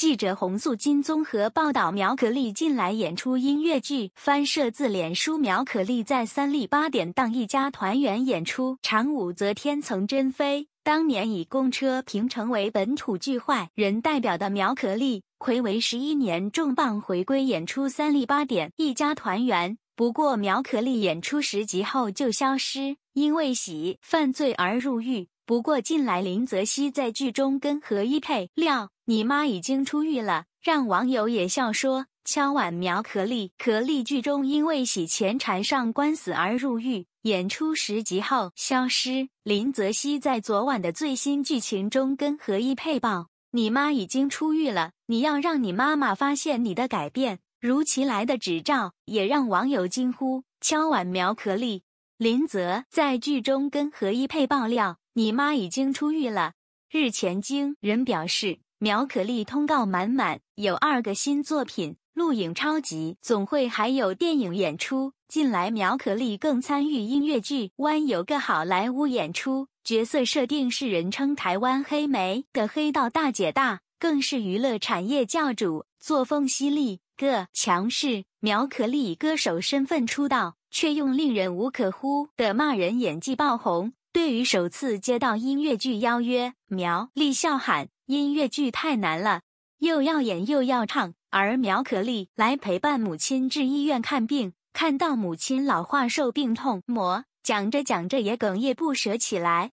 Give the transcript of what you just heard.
记者洪素金综合报道：苗可丽近来演出音乐剧，翻摄自脸书。苗可丽在三立八点档《一家团圆》演出，长武则天曾珍妃，当年以公车平成为本土剧坏人代表的苗可丽，暌违十一年重磅回归演出三立八点《一家团圆》。不过，苗可丽演出十集后就消失，因为洗犯罪而入狱。不过，近来林则熙在剧中跟何一配料，你妈已经出狱了，让网友也笑说“敲碗苗可立”。可立剧中因为洗钱缠上官司而入狱，演出十集后消失。林则熙在昨晚的最新剧情中跟何一配爆，你妈已经出狱了，你要让你妈妈发现你的改变。如其来的执照也让网友惊呼“敲碗苗可立”。林泽在剧中跟何一佩爆料：“你妈已经出狱了。”日前，经人表示，苗可丽通告满满，有二个新作品录影，超级总会还有电影演出。近来，苗可丽更参与音乐剧，湾有个好莱坞演出，角色设定是人称台湾黑莓的黑道大姐大，更是娱乐产业教主，作风犀利。个强势苗可丽以歌手身份出道，却用令人无可乎的骂人演技爆红。对于首次接到音乐剧邀约，苗丽笑喊：“音乐剧太难了，又要演又要唱。”而苗可丽来陪伴母亲至医院看病，看到母亲老化受病痛磨，讲着讲着也哽咽不舍起来。